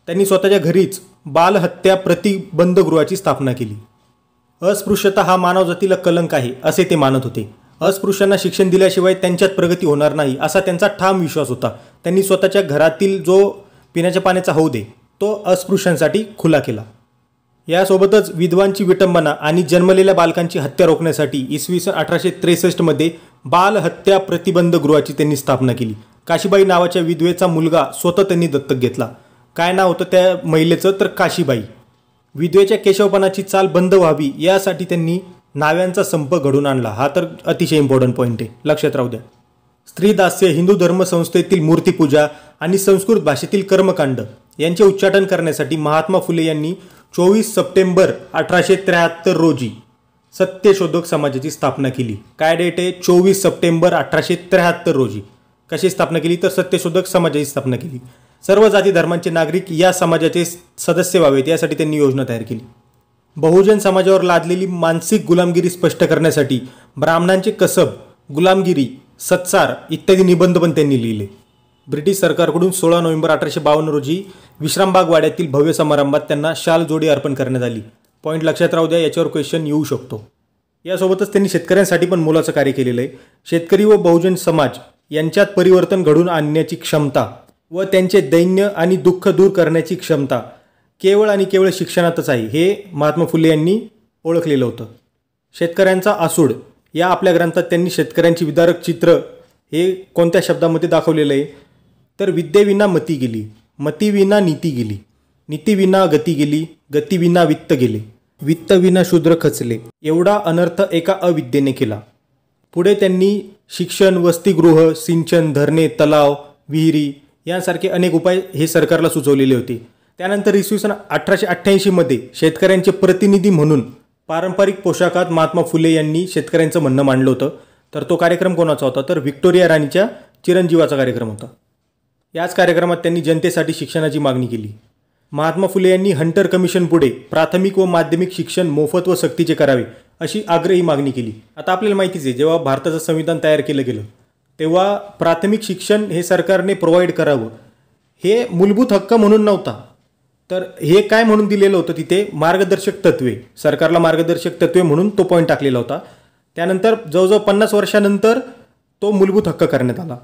त्यांनी स्वतःच्या घरीच बालहत्या प्रतिबंधगृहाची स्थापना केली अस्पृश्यता हा मानवजातीला कलंक आहे असे ते मानत होते अस्पृश्यांना शिक्षण दिल्याशिवाय त्यांच्यात प्रगती होणार नाही असा त्यांचा ठाम विश्वास होता त्यांनी स्वतःच्या घरातील जो पिण्याच्या पाण्याचा हौद आहे तो अस्पृश्यांसाठी खुला केला यासोबतच विधवांची विटंबना आणि जन्मलेल्या बालकांची हत्या रोखण्यासाठी इसवी सन अठराशे त्रेसष्टमध्ये बालहत्या प्रतिबंध गृहाची त्यांनी स्थापना केली काशीबाई नावाच्या विधवेचा मुलगा स्वतः त्यांनी दत्तक घेतला काय नाव होतं त्या महिलेचं तर काशीबाई विधवेच्या केशवपणाची चाल बंद व्हावी यासाठी त्यांनी नाव्यांचा संप घडून आणला हा तर अतिशय इम्पॉर्टंट पॉईंट आहे लक्षात राहू द्या दास्य हिंदू धर्मसंस्थेतील मूर्तीपूजा आणि संस्कृत भाषेतील कर्मकांड यांचे उच्चाटन करण्यासाठी महात्मा फुले यांनी चोवीस सप्टेंबर अठराशे त्र्याहत्तर रोजी सत्यशोधक समाजाची स्थापना केली काय डेट आहे चोवीस सप्टेंबर अठराशे त्र्याहत्तर रोजी कशी स्थापना केली तर सत्यशोधक समाजाची स्थापना केली सर्व जाती धर्मांचे नागरिक या समाजाचे सदस्य व्हावेत यासाठी त्यांनी योजना तयार केली बहुजन समाजावर लादलेली मानसिक गुलामगिरी स्पष्ट करण्यासाठी ब्राह्मणांचे कसब गुलामगिरी सत्सार इत्यादी निबंध पण त्यांनी लिहिले ब्रिटिश सरकारकडून सोळा नोव्हेंबर अठराशे बावन्न रोजी विश्रामबाग वाड्यातील भव्य समारंभात त्यांना शाल जोडी अर्पण करण्यात आली पॉईंट लक्षात राहू द्या याच्यावर क्वेश्चन येऊ शकतो यासोबतच त्यांनी शेतकऱ्यांसाठी पण मोलाचं कार्य केलेलं आहे शेतकरी व बहुजन समाज यांच्यात परिवर्तन घडून आणण्याची क्षमता व त्यांचे दैन्य आणि दुःख दूर करण्याची क्षमता केवळ आणि केवळ शिक्षणातच आहे हे महात्मा फुले यांनी ओळखलेलं होतं शेतकऱ्यांचा आसूड या आपल्या ग्रंथात त्यांनी शेतकऱ्यांची विदारक चित्र हे कोणत्या शब्दामध्ये दाखवलेलं आहे तर विद्येविना मती गेली मतीविना नीती गेली नीतीविना गती गेली गतीविना वित्त गेले वित्तविना शूद्र खचले एवढा अनर्थ एका अविद्येने केला पुढे त्यांनी शिक्षण वसतिगृह सिंचन धरणे तलाव विहिरी यांसारखे अनेक उपाय हे सरकारला सुचवलेले होते त्यानंतर इसवी सन अठराशे अठ्ठ्याऐंशीमध्ये शेतकऱ्यांचे प्रतिनिधी म्हणून पारंपरिक पोशाखात महात्मा फुले यांनी शेतकऱ्यांचं म्हणणं मांडलं होतं तर तो कार्यक्रम कोणाचा होता तर व्हिक्टोरिया राणीच्या चिरंजीवाचा कार्यक्रम होता याच कार्यक्रमात त्यांनी जनतेसाठी शिक्षणाची मागणी केली महात्मा फुले यांनी हंटर कमिशन पुढे प्राथमिक व माध्यमिक शिक्षण मोफत व सक्तीचे करावे अशी आग्रही मागणी केली आता आपल्याला माहितीच आहे जेव्हा भारताचं संविधान तयार केलं गेलं तेव्हा प्राथमिक शिक्षण हे सरकारने प्रोव्हाइड करावं हे मूलभूत हक्क म्हणून नव्हता तर हे काय म्हणून दिलेलं होतं तिथे मार्गदर्शक तत्वे सरकारला मार्गदर्शक तत्वे म्हणून तो पॉईंट टाकलेला होता त्यानंतर जवळजवळ पन्नास वर्षानंतर तो मूलभूत हक्क करण्यात आला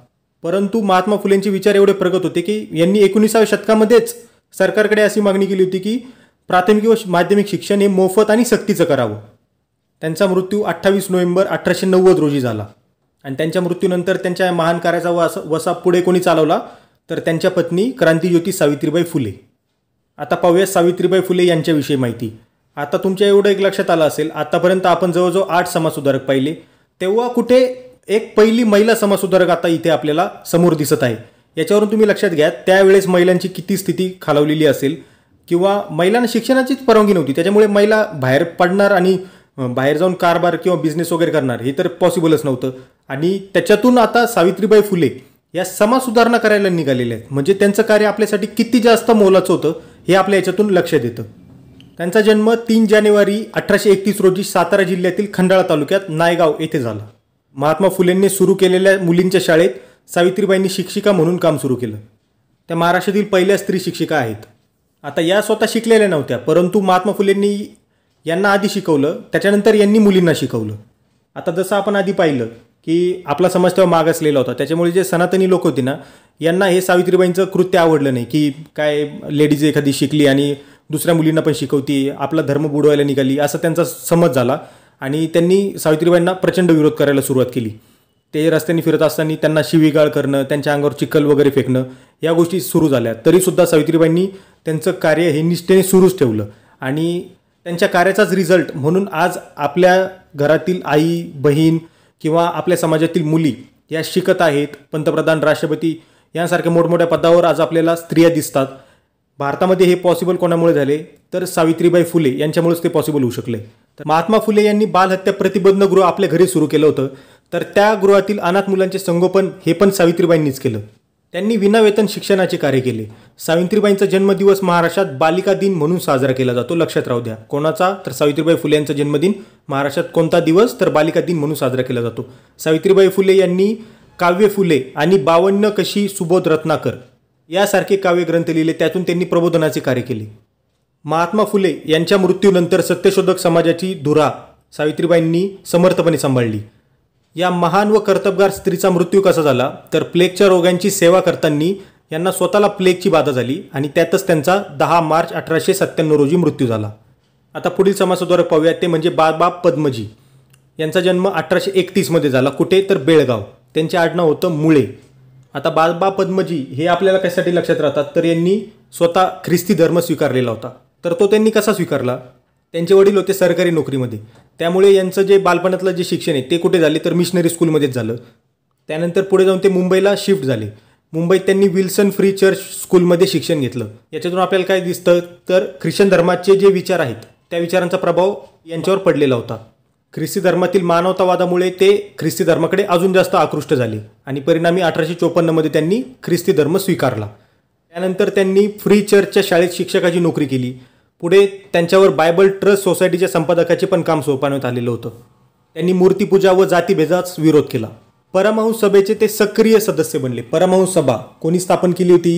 परंतु महात्मा फुलेंचे विचार एवढे प्रगत होते की यांनी एकोणीसाव्या शतकामध्येच सरकारकडे अशी मागणी केली होती की प्राथमिक व माध्यमिक शिक्षण हे मोफत आणि सक्तीचं करावं त्यांचा मृत्यू अठ्ठावीस नोव्हेंबर अठराशे नव्वद रोजी झाला आणि त्यांच्या मृत्यूनंतर त्यांच्या महान कार्याचा वसा वसा पुढे कोणी चालवला तर त्यांच्या पत्नी क्रांतीज्योती सावित्रीबाई फुले आता पाहूया सावित्रीबाई फुले यांच्याविषयी माहिती आता तुमच्या एवढं एक लक्षात आलं असेल आतापर्यंत आपण जवळजवळ आठ समाजसुधारक पाहिले तेव्हा कुठे एक पहिली महिला समाजसुधारक आता इथे आपल्याला समोर दिसत आहे याच्यावरून तुम्ही लक्षात घ्या त्यावेळेस महिलांची किती स्थिती खालावलेली असेल किंवा महिलांना शिक्षणाचीच परवानगी नव्हती त्याच्यामुळे महिला बाहेर पडणार आणि बाहेर जाऊन कारभार किंवा बिझनेस वगैरे करणार हे तर पॉसिबलच नव्हतं आणि त्याच्यातून आता सावित्रीबाई फुले या समाजसुधारणा करायला निघालेल्या आहेत म्हणजे त्यांचं कार्य आपल्यासाठी किती जास्त मोलाचं होतं हे आपल्या याच्यातून लक्षात येतं त्यांचा जन्म तीन जानेवारी अठराशे एकतीस रोजी सातारा जिल्ह्यातील खंडाळा तालुक्यात नायगाव येथे झाला महात्मा फुलेंनी सुरू केलेल्या मुलींच्या शाळेत सावित्रीबाईंनी शिक्षिका म्हणून काम सुरू केलं त्या महाराष्ट्रातील पहिल्या स्त्री शिक्षिका आहेत आता या स्वतः शिकलेल्या नव्हत्या परंतु महात्मा फुलेंनी यांना आधी शिकवलं त्याच्यानंतर यांनी मुलींना शिकवलं आता जसं आपण आधी पाहिलं की आपला समाज तेव्हा मागासलेला होता त्याच्यामुळे जे सनातनी लोक होते ना यांना हे सावित्रीबाईंचं कृत्य आवडलं नाही की काय लेडीज एखादी शिकली आणि दुसऱ्या मुलींना पण शिकवती आपला धर्म बुडवायला निघाली असा त्यांचा समज झाला आणि त्यांनी सावित्रीबाईंना प्रचंड विरोध करायला सुरुवात केली ते रस्त्याने फिरत असताना त्यांना शिवीगाळ करणं त्यांच्या अंगावर चिखल वगैरे फेकणं या गोष्टी सुरू झाल्या तरीसुद्धा सावित्रीबाईंनी त्यांचं कार्य हे निष्ठेने सुरूच ठेवलं आणि त्यांच्या कार्याचाच रिझल्ट म्हणून आज आपल्या घरातील आई बहीण किंवा आपल्या समाजातील मुली या शिकत आहेत पंतप्रधान राष्ट्रपती यांसारख्या मोठमोठ्या पदावर आज आपल्याला स्त्रिया दिसतात भारतामध्ये हे पॉसिबल कोणामुळे झाले तर सावित्रीबाई फुले यांच्यामुळेच ते पॉसिबल होऊ शकले महात्मा फुले यांनी बालहत्या प्रतिबंध गृह आपल्या घरी सुरू केलं होतं तर त्या गृहातील अनाथ मुलांचे संगोपन हे पण सावित्रीबाईंनीच केलं त्यांनी विनावेतन शिक्षणाचे कार्य केले सावित्रीबाईंचा जन्मदिवस महाराष्ट्रात बालिका दिन म्हणून साजरा केला जातो लक्षात राहू द्या कोणाचा तर सावित्रीबाई फुले यांचा जन्मदिन महाराष्ट्रात कोणता दिवस तर बालिका दिन म्हणून साजरा केला जातो सावित्रीबाई फुले यांनी काव्य फुले आणि बावन्न कशी सुबोध रत्नाकर यासारखे काव्यग्रंथ लिहिले त्यातून त्यांनी प्रबोधनाचे कार्य केले महात्मा फुले यांच्या मृत्यूनंतर सत्यशोधक समाजाची धुरा सावित्रीबाईंनी समर्थपणे सांभाळली या महान व कर्तबगार स्त्रीचा मृत्यू कसा झाला तर प्लेगच्या रोगांची सेवा करताना यांना स्वतःला प्लेगची बाधा झाली आणि त्यातच त्यांचा दहा मार्च अठराशे सत्त्याण्णव रोजी मृत्यू झाला आता पुढील समासाद्वारे पाहूया ते म्हणजे बाबा पद्मजी यांचा जन्म अठराशे एकतीसमध्ये झाला कुठे तर बेळगाव त्यांचे आडनाव होतं मुळे आता बाबा पद्मजी हे आपल्याला कशासाठी लक्षात राहतात तर यांनी स्वतः ख्रिस्ती धर्म स्वीकारलेला होता तर तो त्यांनी कसा स्वीकारला त्यांचे वडील होते सरकारी नोकरीमध्ये त्यामुळे यांचं जे बालपणातलं जे शिक्षण आहे ते कुठे झाले तर मिशनरी स्कूलमध्येच झालं त्यानंतर पुढे जाऊन ते मुंबईला शिफ्ट झाले मुंबईत त्यांनी विल्सन फ्री चर्च स्कूलमध्ये शिक्षण घेतलं याच्यातून आपल्याला काय दिसतं तर ख्रिश्चन धर्माचे जे विचार आहेत त्या विचारांचा प्रभाव यांच्यावर पडलेला होता ख्रिस्ती धर्मातील मानवतावादामुळे ते ख्रिस्ती धर्माकडे अजून जास्त आकृष्ट झाले आणि परिणामी अठराशे चोपन्नमध्ये त्यांनी ख्रिस्ती धर्म स्वीकारला त्यानंतर त्यांनी फ्री चर्चच्या शाळेत शिक्षकाची नोकरी केली पुढे त्यांच्यावर बायबल ट्रस्ट सोसायटीच्या संपादकाचे पण काम सोपवण्यात आलेलं होतं त्यांनी मूर्तीपूजा व जातीभेदाच विरोध केला परमहंस सभेचे ते सक्रिय सदस्य बनले परमहंस सभा कोणी स्थापन केली होती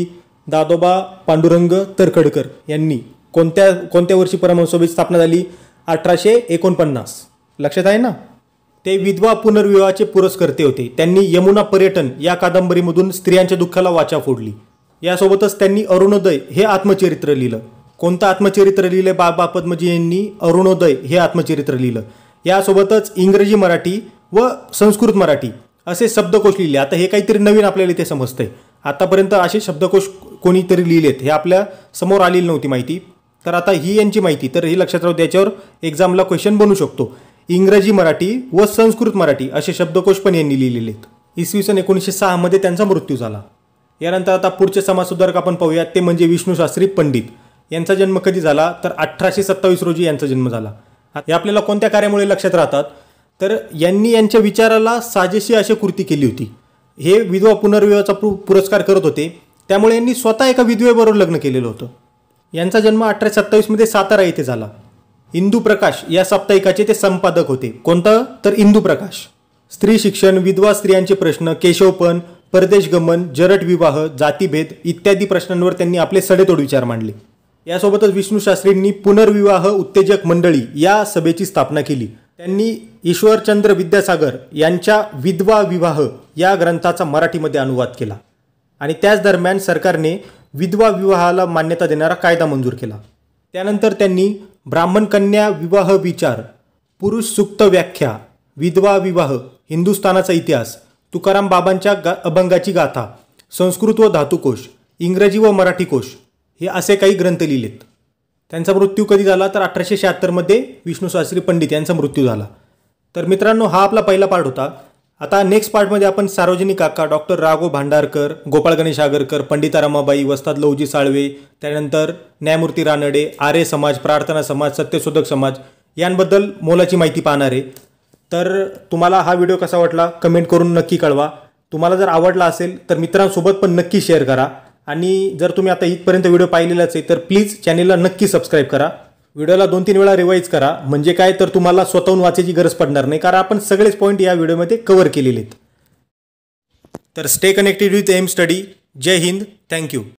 दादोबा पांडुरंग तरखडकर यांनी कोणत्या कोणत्या वर्षी परमहंस सभेची स्थापना झाली अठराशे एकोणपन्नास लक्षात आहे ना ते विधवा पुनर्विवाहाचे पुरस्कर्ते होते त्यांनी यमुना पर्यटन या कादंबरीमधून स्त्रियांच्या दुःखाला वाचा फोडली यासोबतच त्यांनी अरुणोदय हे आत्मचरित्र लिहिलं कोणतं आत्मचरित्र लिहिलं बाबा पद्मजी यांनी अरुणोदय हे आत्मचरित्र लिहिलं यासोबतच इंग्रजी मराठी व संस्कृत मराठी असे शब्दकोश लिहिले आता हे काहीतरी नवीन आपल्याला इथे समजतंय आतापर्यंत असे शब्दकोश कोणीतरी लिहिलेत हे आपल्या समोर आलेली नव्हती माहिती तर आता ही यांची माहिती तर हे लक्षात राहू त्याच्यावर एक्झामला क्वेश्चन बनू शकतो इंग्रजी मराठी व संस्कृत मराठी असे शब्दकोश पण यांनी लिहिलेले आहेत इसवी सन एकोणीसशे सहामध्ये त्यांचा मृत्यू झाला यानंतर आता पुढचे समाजसुधारक आपण पाहूयात ते म्हणजे विष्णूशास्त्री पंडित यांचा जन्म कधी झाला तर अठराशे सत्तावीस रोजी यांचा जन्म झाला हे आपल्याला कोणत्या कार्यामुळे लक्षात राहतात तर यांनी यांच्या विचाराला साजेशी अशी कृती केली होती हे विधवा पुनर्विवाहाचा पु पुरस्कार करत होते त्यामुळे यांनी स्वतः एका विधवेबरोबर लग्न केलेलं होतं यांचा जन्म अठराशे सत्तावीसमध्ये सातारा येथे झाला इंदू प्रकाश या साप्ताहिकाचे ते संपादक होते कोणतं तर इंदू प्रकाश स्त्री शिक्षण विधवा स्त्रियांचे प्रश्न केशवपण परदेशगमन जरट विवाह जातीभेद इत्यादी प्रश्नांवर त्यांनी आपले सडेतोड विचार मांडले यासोबतच विष्णू शास्त्रींनी पुनर्विवाह उत्तेजक मंडळी या सभेची स्थापना केली त्यांनी ईश्वरचंद्र विद्यासागर यांच्या विधवा विवाह या ग्रंथाचा मराठीमध्ये अनुवाद केला आणि त्याच दरम्यान सरकारने विधवा विवाहाला मान्यता देणारा कायदा मंजूर केला त्यानंतर त्यांनी ब्राह्मण कन्या विवाह विचार पुरुष सुक्त व्याख्या विधवा विवाह हिंदुस्थानाचा इतिहास तुकाराम बाबांच्या गा अभंगाची गाथा संस्कृत व धातुकोश इंग्रजी व मराठी कोश हे असे काही ग्रंथ लिहिलेत त्यांचा मृत्यू कधी झाला तर अठराशे शहात्तरमध्ये विष्णू शास्त्री पंडित यांचा मृत्यू झाला तर मित्रांनो हा आपला पहिला पार्ट होता आता नेक्स्ट पार्टमध्ये आपण सार्वजनिक काका डॉक्टर राघो भांडारकर गोपाळ गणेश आगरकर पंडिता रमाबाई वस्ताद लवजी साळवे त्यानंतर न्यायमूर्ती रानडे आर्य समाज प्रार्थना समाज सत्यशोधक समाज यांबद्दल मोलाची माहिती पाहणार आहे तर तुम्हाला हा व्हिडिओ कसा वाटला कमेंट करून नक्की कळवा तुम्हाला जर आवडला असेल तर मित्रांसोबत पण नक्की शेअर करा आणि जर तुम्ही आता इथपर्यंत व्हिडिओ पाहिलेलाच आहे तर प्लीज चॅनेलला नक्की सबस्क्राईब करा व्हिडिओला दोन तीन वेळा रिवाईज करा म्हणजे काय तर तुम्हाला स्वतःहून वाचायची गरज पडणार नाही कारण आपण सगळेच पॉईंट या व्हिडिओमध्ये कव्हर केलेले आहेत तर stay connected with M study जय हिंद थँक्यू